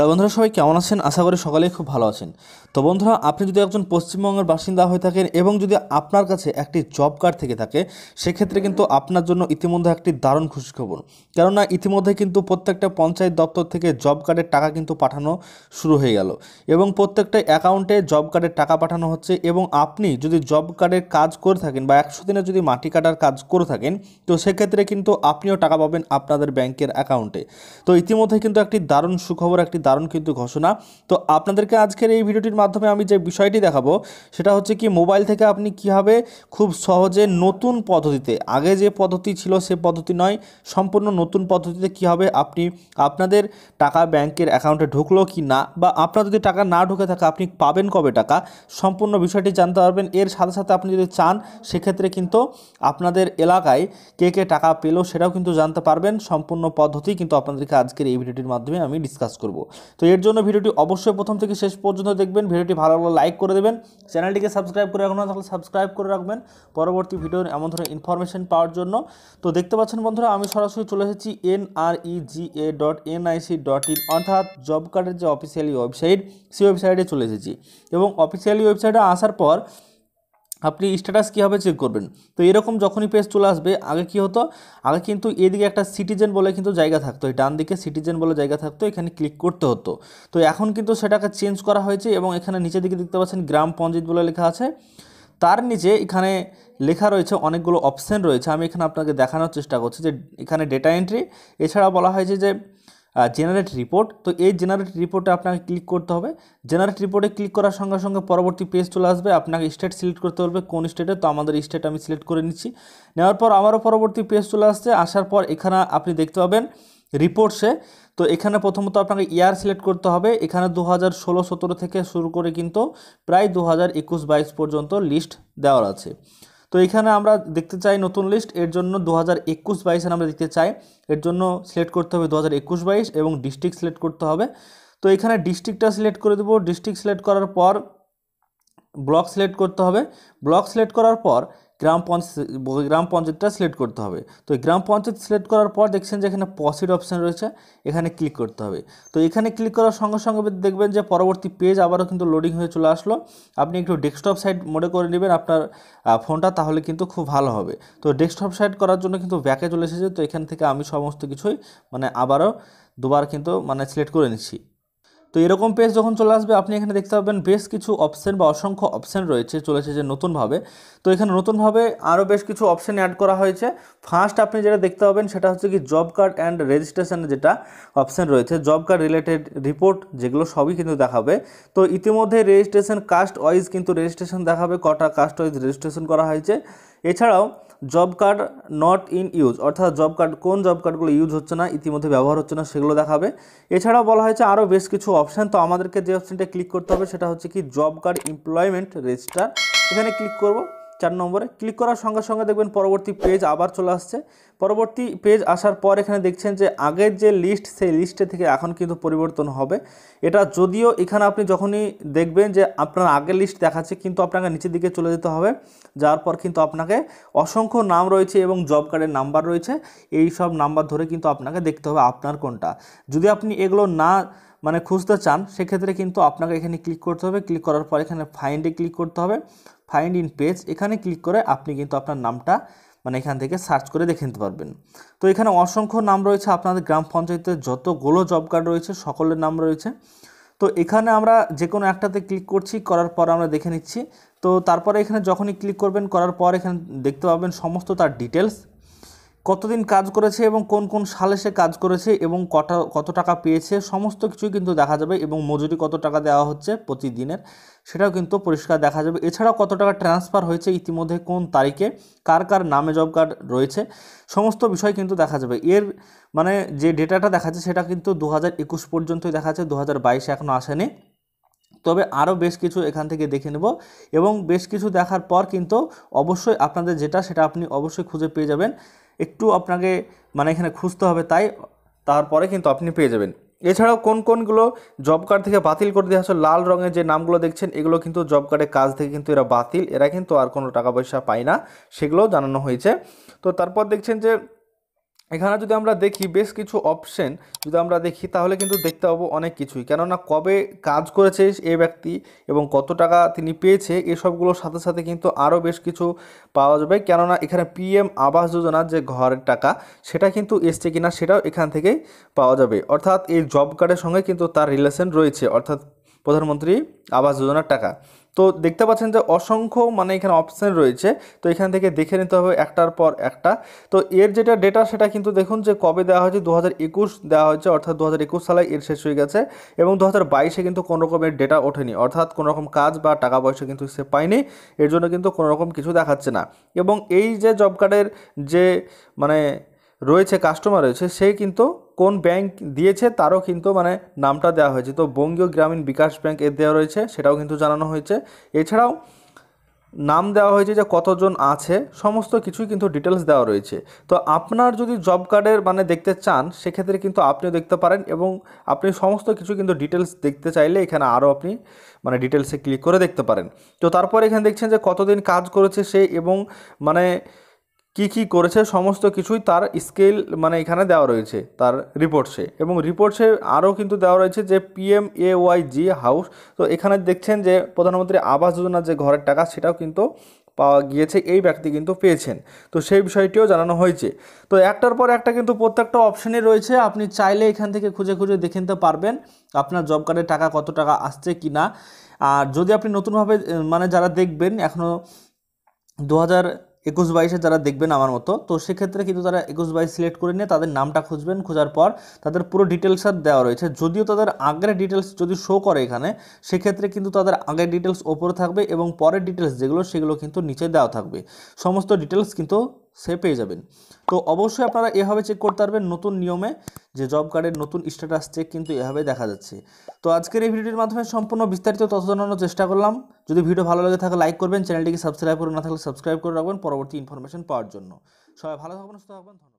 তাহলে বন্ধুরা সবাই কেমন আছেন আশা করি সকালেই খুব ভালো আছেন তো বন্ধুরা আপনি যদি একজন পশ্চিমবঙ্গের বাসিন্দা হয়ে থাকেন এবং যদি আপনার কাছে একটি জব কার্ড থেকে থাকে সেক্ষেত্রে কিন্তু আপনার জন্য ইতিমধ্যে একটি দারুণ খুশি খবর কেননা ইতিমধ্যে কিন্তু প্রত্যেকটা পঞ্চায়েত দপ্তর থেকে জব কার্ডের টাকা কিন্তু পাঠানো শুরু হয়ে গেল এবং প্রত্যেকটা অ্যাকাউন্টে জব কার্ডের টাকা পাঠানো হচ্ছে এবং আপনি যদি জব কার্ডের কাজ করে থাকেন বা একশো দিনে যদি মাটি কাটার কাজ করে থাকেন তো সেক্ষেত্রে কিন্তু আপনিও টাকা পাবেন আপনাদের ব্যাংকের অ্যাকাউন্টে তো ইতিমধ্যে কিন্তু একটি দারুণ সুখবর একটি দারুণ কিন্তু ঘোষণা তো আপনাদেরকে আজকের এই ভিডিওটির মাধ্যমে আমি যে বিষয়টি দেখাবো সেটা হচ্ছে কি মোবাইল থেকে আপনি কীভাবে খুব সহজে নতুন পদ্ধতিতে আগে যে পদ্ধতি ছিল সে পদ্ধতি নয় সম্পূর্ণ নতুন পদ্ধতিতে কিভাবে আপনি আপনাদের টাকা ব্যাংকের অ্যাকাউন্টে ঢুকলো কি না বা আপনার যদি টাকা না ঢুকে থাকে আপনি পাবেন কবে টাকা সম্পূর্ণ বিষয়টি জানতে পারবেন এর সাথে সাথে আপনি যদি চান সেক্ষেত্রে কিন্তু আপনাদের এলাকায় কে কে টাকা পেলো সেটাও কিন্তু জানতে পারবেন সম্পূর্ণ পদ্ধতি কিন্তু আপনাদেরকে আজকের এই ভিডিওটির মাধ্যমে আমি ডিসকাস করব তো এর জন্য ভিডিওটি অবশ্যই প্রথম থেকে শেষ পর্যন্ত দেখবেন ভিডিওটি ভালো ভালো লাইক করে দেবেন চ্যানেলটিকে সাবস্ক্রাইব করে রাখবেন তাহলে সাবস্ক্রাইব করে রাখবেন পরবর্তী ভিডিওর এমন ধরনের ইনফরমেশন পাওয়ার জন্য তো দেখতে পাচ্ছেন বন্ধুরা আমি সরাসরি চলে এসেছি e A dot NIC dot in অর্থাৎ জব কার্ডের যে অফিসিয়ালি ওয়েবসাইট সেই ওয়েবসাইটে চলে এসেছি এবং অফিসিয়ালি ওয়েবসাইটে আসার পর আপনি স্ট্যাটাস কীভাবে চেক করবেন তো এরকম যখনই পেজ চলে আসবে আগে কি হতো আগে কিন্তু এদিকে একটা সিটিজেন বলে কিন্তু জায়গা থাকতো এই ডান দিকে সিটিজেন বলে জায়গা থাকতো এখানে ক্লিক করতে হতো তো এখন কিন্তু সেটাকে চেঞ্জ করা হয়েছে এবং এখানে নিচের দিকে দেখতে পাচ্ছেন গ্রাম পঞ্চায়েত বলে লেখা আছে তার নিচে এখানে লেখা রয়েছে অনেকগুলো অপশান রয়েছে আমি এখানে আপনাকে দেখানোর চেষ্টা করছি যে এখানে ডেটা এন্ট্রি এছাড়া বলা হয়েছে যে জেনারেট রিপোর্ট তো এই জেনারেট রিপোর্টে আপনাকে ক্লিক করতে হবে জেনারেট রিপোর্টে ক্লিক করার সঙ্গে সঙ্গে পরবর্তী পেজ চলে আসবে আপনাকে স্টেট সিলেক্ট করতে হবে কোন স্টেটে তো আমাদের স্টেট আমি সিলেক্ট করে নিচ্ছি নেওয়ার পর আমারও পরবর্তী পেজ চলে আসছে আসার পর এখানে আপনি দেখতে পাবেন রিপোর্টসে তো এখানে প্রথমত আপনাকে ইয়ার সিলেক্ট করতে হবে এখানে দু হাজার ষোলো সতেরো থেকে শুরু করে কিন্তু প্রায় দু হাজার একুশ বাইশ পর্যন্ত লিস্ট দেওয়ার আছে তো এখানে আমরা দেখতে চাই নতুন লিস্ট এর জন্য দু হাজার একুশ বাইশের আমরা দেখতে চাই এর জন্য সিলেক্ট করতে হবে দু হাজার একুশ বাইশ এবং ডিস্ট্রিক্ট সিলেক্ট করতে হবে তো এখানে ডিস্ট্রিক্টটা সিলেক্ট করে দেবো ডিস্ট্রিক্ট সিলেক্ট করার পর ব্লক সিলেক্ট করতে হবে ব্লক সিলেক্ট করার পর গ্রাম পঞ্চায়েত গ্রাম পঞ্চায়েতটা সিলেক্ট করতে হবে তো গ্রাম পঞ্চায়েত সিলেক্ট করার পর দেখছেন যে এখানে পসিড অপশান রয়েছে এখানে ক্লিক করতে হবে তো এখানে ক্লিক করার সঙ্গে সঙ্গে দেখবেন যে পরবর্তী পেজ আবারও কিন্তু লোডিং হয়ে চলে আসলো আপনি একটু ডেস্কটপ সাইড মনে করে নেবেন আপনার ফোনটা তাহলে কিন্তু খুব ভালো হবে তো ডেস্কটপ সাইড করার জন্য কিন্তু ব্যাকে চলে এসেছে তো এখান থেকে আমি সমস্ত কিছুই মানে আবারও দুবার কিন্তু মানে সিলেক্ট করে নিচ্ছি তো এরকম পেজ যখন চলে আসবে আপনি এখানে দেখতে পাবেন বেশ কিছু অপশান বা অসংখ্য অপশান রয়েছে চলেছে যে নতুনভাবে তো এখানে নতুনভাবে আরও বেশ কিছু অপশান অ্যাড করা হয়েছে ফার্স্ট আপনি যেটা দেখতে পাবেন সেটা হচ্ছে কি জব কার্ড অ্যান্ড রেজিস্ট্রেশন যেটা অপশান রয়েছে জব কার্ড রিলেটেড রিপোর্ট যেগুলো সবই কিন্তু দেখাবে তো ইতিমধ্যে রেজিস্ট্রেশন কাস্ট ওয়াইজ কিন্তু রেজিস্ট্রেশন দেখাবে কটা কাস্ট ওয়াইজ রেজিস্ট্রেশন করা হয়েছে এছাড়াও job card not in use অর্থাৎ জব কার্ড কোন জব কার্ডগুলো ইউজ হচ্ছে না ইতিমধ্যে ব্যবহার হচ্ছে না সেগুলো দেখাবে এছাড়াও বলা হয়েছে আরও বেশ কিছু অপশান তো আমাদেরকে যে অপশানটা ক্লিক করতে হবে সেটা হচ্ছে কি জব কার্ড এমপ্লয়মেন্ট রেজিস্টার এখানে ক্লিক করবো চার নম্বরে ক্লিক করার সঙ্গে সঙ্গে দেখবেন পরবর্তী পেজ আবার চলে আসছে পরবর্তী পেজ আসার পর এখানে দেখছেন যে আগের যে লিস্ট সেই লিস্টে থেকে এখন কিন্তু পরিবর্তন হবে এটা যদিও এখানে আপনি যখনই দেখবেন যে আপনার আগের লিস্ট দেখাচ্ছে কিন্তু আপনাকে নিচের দিকে চলে যেতে হবে যার পর কিন্তু আপনাকে অসংখ্য নাম রয়েছে এবং জব কার্ডের নাম্বার রয়েছে এই সব নাম্বার ধরে কিন্তু আপনাকে দেখতে হবে আপনার কোনটা যদি আপনি এগুলো না মানে খুঁজতে চান সেক্ষেত্রে কিন্তু আপনাকে এখানে ক্লিক করতে হবে ক্লিক করার পর এখানে ফাইন্ডে ক্লিক করতে হবে ফাইন্ড ইন পেজ এখানে ক্লিক করে আপনি কিন্তু আপনার নামটা মানে এখান থেকে সার্চ করে দেখে নিতে পারবেন তো এখানে অসংখ্য নাম রয়েছে আপনাদের গ্রাম পঞ্চায়েতের যতগুলো জব কার্ড রয়েছে সকলের নাম রয়েছে তো এখানে আমরা যে কোনো একটাতে ক্লিক করছি করার পর আমরা দেখে নিচ্ছি তো তারপরে এখানে যখনই ক্লিক করবেন করার পর এখানে দেখতে পাবেন সমস্ত তার ডিটেলস কতদিন কাজ করেছে এবং কোন কোন সালে সে কাজ করেছে এবং কটা কত টাকা পেয়েছে সমস্ত কিছুই কিন্তু দেখা যাবে এবং মজুরি কত টাকা দেওয়া হচ্ছে প্রতিদিনের সেটাও কিন্তু পরিষ্কার দেখা যাবে এছাড়াও কত টাকা ট্রান্সফার হয়েছে ইতিমধ্যে কোন তারিখে কার কার নামে জব কার্ড রয়েছে সমস্ত বিষয় কিন্তু দেখা যাবে এর মানে যে ডেটাটা দেখা যাচ্ছে সেটা কিন্তু দু পর্যন্তই দেখা যাচ্ছে দু হাজার বাইশে এখনও আসেনি তবে আরও বেশ কিছু এখান থেকে দেখে নেব এবং বেশ কিছু দেখার পর কিন্তু অবশ্যই আপনাদের যেটা সেটা আপনি অবশ্যই খুঁজে পেয়ে যাবেন একটু আপনাকে মানে এখানে খুঁজতে হবে তাই তারপরে কিন্তু আপনি পেয়ে যাবেন এছাড়াও কোন কোনগুলো জব কার্ড থেকে বাতিল করে দেওয়া হচ্ছে লাল রঙের যে নামগুলো দেখছেন এগুলো কিন্তু জব কার্ডের কাজ থেকে কিন্তু এরা বাতিল এরা কিন্তু আর কোনো টাকা পয়সা পায় না সেগুলোও জানানো হয়েছে তো তারপর দেখছেন যে এখানে যদি আমরা দেখি বেশ কিছু অপশন যদি আমরা দেখি তাহলে কিন্তু দেখতে পাবো অনেক কিছুই কেননা কবে কাজ করেছে এই ব্যক্তি এবং কত টাকা তিনি পেয়েছে এসবগুলোর সাথে সাথে কিন্তু আরও বেশ কিছু পাওয়া যাবে কেননা এখানে পিএম আবাস যোজনার যে ঘরের টাকা সেটা কিন্তু এসছে কিনা সেটাও এখান থেকেই পাওয়া যাবে অর্থাৎ এই জব কার্ডের সঙ্গে কিন্তু তার রিলেশন রয়েছে অর্থাৎ প্রধানমন্ত্রী আবাস যোজনার টাকা তো দেখতে পাচ্ছেন যে অসংখ্য মানে এখানে অপশান রয়েছে তো এখান থেকে দেখে নিতে হবে একটার পর একটা তো এর যেটা ডেটা সেটা কিন্তু দেখুন যে কবে দেওয়া হয়েছে দু দেওয়া হয়েছে অর্থাৎ দু সালে এর শেষ হয়ে গেছে এবং দু হাজার কিন্তু কোনো রকমের ডেটা ওঠেনি অর্থাৎ কোনো রকম কাজ বা টাকা পয়সা কিন্তু সে পায়নি এর জন্য কিন্তু কোনো রকম কিছু দেখাচ্ছে না এবং এই যে জব কার্ডের যে মানে রয়েছে কাস্টমার রয়েছে সে কিন্তু কোন ব্যাংক দিয়েছে তারও কিন্তু মানে নামটা দেওয়া হয়েছে তো বঙ্গীয় গ্রামীণ বিকাশ ব্যাংক এর দেওয়া রয়েছে সেটাও কিন্তু জানানো হয়েছে এছাড়াও নাম দেওয়া হয়েছে যে কতজন আছে সমস্ত কিছুই কিন্তু ডিটেলস দেওয়া রয়েছে তো আপনার যদি জব কার্ডের মানে দেখতে চান সেক্ষেত্রে কিন্তু আপনিও দেখতে পারেন এবং আপনি সমস্ত কিছু কিন্তু ডিটেলস দেখতে চাইলে এখানে আরও আপনি মানে ডিটেলসে ক্লিক করে দেখতে পারেন তো তারপর এখানে দেখছেন যে কতদিন কাজ করেছে সে এবং মানে কি কি করেছে সমস্ত কিছুই তার স্কেল মানে এখানে দেওয়া রয়েছে তার রিপোর্টসে এবং রিপোর্টসে আরও কিন্তু দেওয়া রয়েছে যে PM A Y G house তো এখানে দেখছেন যে প্রধানমন্ত্রী আবাস যোজনার যে ঘরের টাকা সেটাও কিন্তু পাওয়া গিয়েছে এই ব্যক্তি কিন্তু পেয়েছেন তো সেই বিষয়টিও জানানো হয়েছে তো একটার পর একটা কিন্তু প্রত্যেকটা অপশানে রয়েছে আপনি চাইলে এখান থেকে খুঁজে খুঁজে দেখে নিতে পারবেন আপনার জব কার্ডের টাকা কত টাকা আসছে কি না আর যদি আপনি নতুনভাবে মানে যারা দেখবেন এখনও দু একুশ বাইশে যারা দেখবেন আমার মতো তো সেক্ষেত্রে কিন্তু তারা একুশ বাইশ সিলেক্ট করে নিয়ে তাদের নামটা খুঁজবেন খোঁজার পর তাদের পুরো ডিটেলস আর দেওয়া রয়েছে যদিও তাদের আগের ডিটেলস যদি শো করে এখানে সেক্ষেত্রে কিন্তু তাদের আগের ডিটেলস ওপরে থাকবে এবং পরের ডিটেলস যেগুলো সেগুলো কিন্তু নিচে দেওয়া থাকবে সমস্ত ডিটেলস কিন্তু সে পেয়ে যাবেন তো অবশ্যই আপনারা এভাবে চেক করতে পারবেন নতুন নিয়মে যে জব কার্ডের নতুন স্ট্যাটাস চেক কিন্তু এভাবে দেখা যাচ্ছে তো আজকের এই ভিডিওটির মাধ্যমে সম্পূর্ণ বিস্তারিত তথ্য জানানোর চেষ্টা করলাম যদি ভিডিও ভালো লাগে থাকে লাইক করবেন চ্যানেলটিকে সাবস্ক্রাইব করে না থাকলে সাবস্ক্রাইব করে রাখবেন পরবর্তী ইনফরমেশন পাওয়ার জন্য সবাই ভালো থাকবেন সুস্থ থাকবেন ধন্যবাদ